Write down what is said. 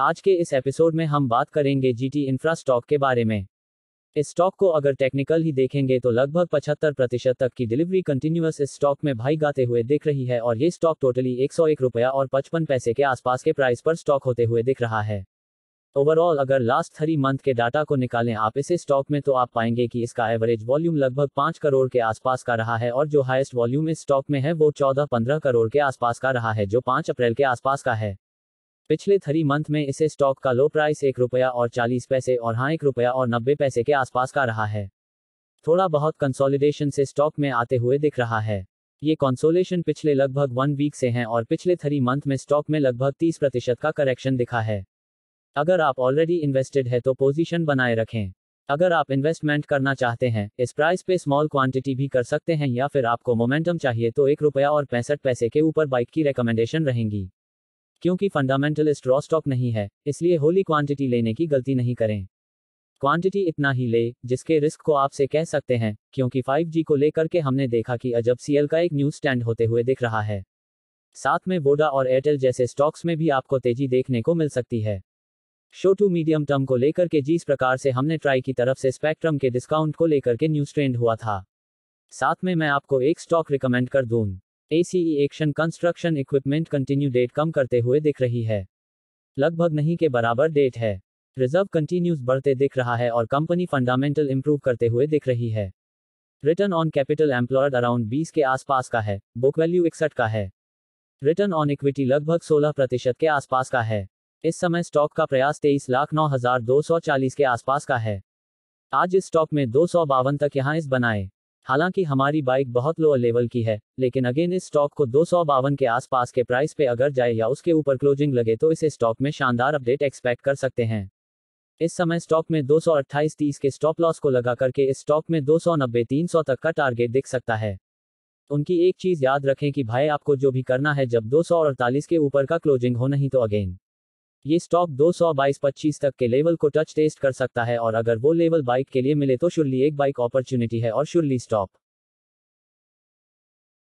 आज के इस एपिसोड में हम बात करेंगे जीटी इंफ्रा स्टॉक के बारे में इस स्टॉक को अगर टेक्निकल ही देखेंगे तो लगभग 75 प्रतिशत तक की डिलीवरी कंटिन्यूस इस स्टॉक में भाई गाते हुए दिख रही है और ये स्टॉक टोटली एक सौ एक रुपया और पचपन पैसे के आसपास के प्राइस पर स्टॉक होते हुए दिख रहा है ओवरऑल अगर लास्ट थ्री मंथ के डाटा को निकालें आप इसे स्टॉक में तो आप पाएंगे कि इसका एवरेज वॉल्यूम लगभग पाँच करोड़ के आसपास का रहा है और जो हाईएस्ट वॉल्यूम इस स्टॉक में है वो चौदह पंद्रह करोड़ के आसपास का रहा है जो पाँच अप्रैल के आसपास का है पिछले थ्री मंथ में इसे स्टॉक का लो प्राइस एक रुपया और चालीस पैसे और हाँ एक रुपया और नब्बे पैसे के आसपास का रहा है थोड़ा बहुत कंसोलिडेशन से स्टॉक में आते हुए दिख रहा है ये कंसोलेशन पिछले लगभग वन वीक से हैं और पिछले थ्री मंथ में स्टॉक में लगभग तीस प्रतिशत का करेक्शन दिखा है अगर आप ऑलरेडी इन्वेस्टेड है तो पोजिशन बनाए रखें अगर आप इन्वेस्टमेंट करना चाहते हैं इस प्राइस पे स्मॉल क्वांटिटी भी कर सकते हैं या फिर आपको मोमेंटम चाहिए तो एक रुपया और पैंसठ पैसे के ऊपर बाइक की रिकमेंडेशन रहेंगी क्योंकि फंडामेंटलिस्ट रॉ स्टॉक नहीं है इसलिए होली क्वांटिटी लेने की गलती नहीं करें क्वांटिटी इतना ही ले जिसके रिस्क को आपसे कह सकते हैं क्योंकि 5G को लेकर के हमने देखा कि अजब सीएल का एक न्यूज स्टैंड होते हुए दिख रहा है साथ में वोडा और एयरटेल जैसे स्टॉक्स में भी आपको तेजी देखने को मिल सकती है शो टू मीडियम टर्म को लेकर के जिस प्रकार से हमने ट्राई की तरफ से स्पेक्ट्रम के डिस्काउंट को लेकर के न्यूज ट्रेंड हुआ था साथ में मैं आपको एक स्टॉक रिकमेंड कर दूँ ACE action construction equipment continue debt कम करते हुए दिख रही है लगभग नहीं के बराबर डेट है रिजर्व कंटिन्यूज बढ़ते दिख रहा है और कंपनी फंडामेंटल इंप्रूव करते हुए दिख रही है return on capital employed around 20 के आसपास का है बुक वैल्यू इकसठ का है रिटर्न ऑन इक्विटी लगभग 16 प्रतिशत के आसपास का है इस समय स्टॉक का प्रयास तेईस लाख नौ हजार दो सौ चालीस के आसपास का है आज इस स्टॉक में दो सौ बावन तक यहाँ इस बनाए हालांकि हमारी बाइक बहुत लोअर लेवल की है लेकिन अगेन इस स्टॉक को दो के आसपास के प्राइस पे अगर जाए या उसके ऊपर क्लोजिंग लगे तो इसे स्टॉक में शानदार अपडेट एक्सपेक्ट कर सकते हैं इस समय स्टॉक में दो तीस के स्टॉप लॉस को लगा करके इस स्टॉक में दो सौ तक का टारगेट दिख सकता है उनकी एक चीज याद रखें कि भाई आपको जो भी करना है जब दो के ऊपर का क्लोजिंग हो नहीं तो अगेन ये स्टॉक दो 25 तक के लेवल को टच टेस्ट कर सकता है और अगर वो लेवल बाइक के लिए मिले तो शुरली एक बाइक अपॉर्चुनिटी है और शुरली स्टॉक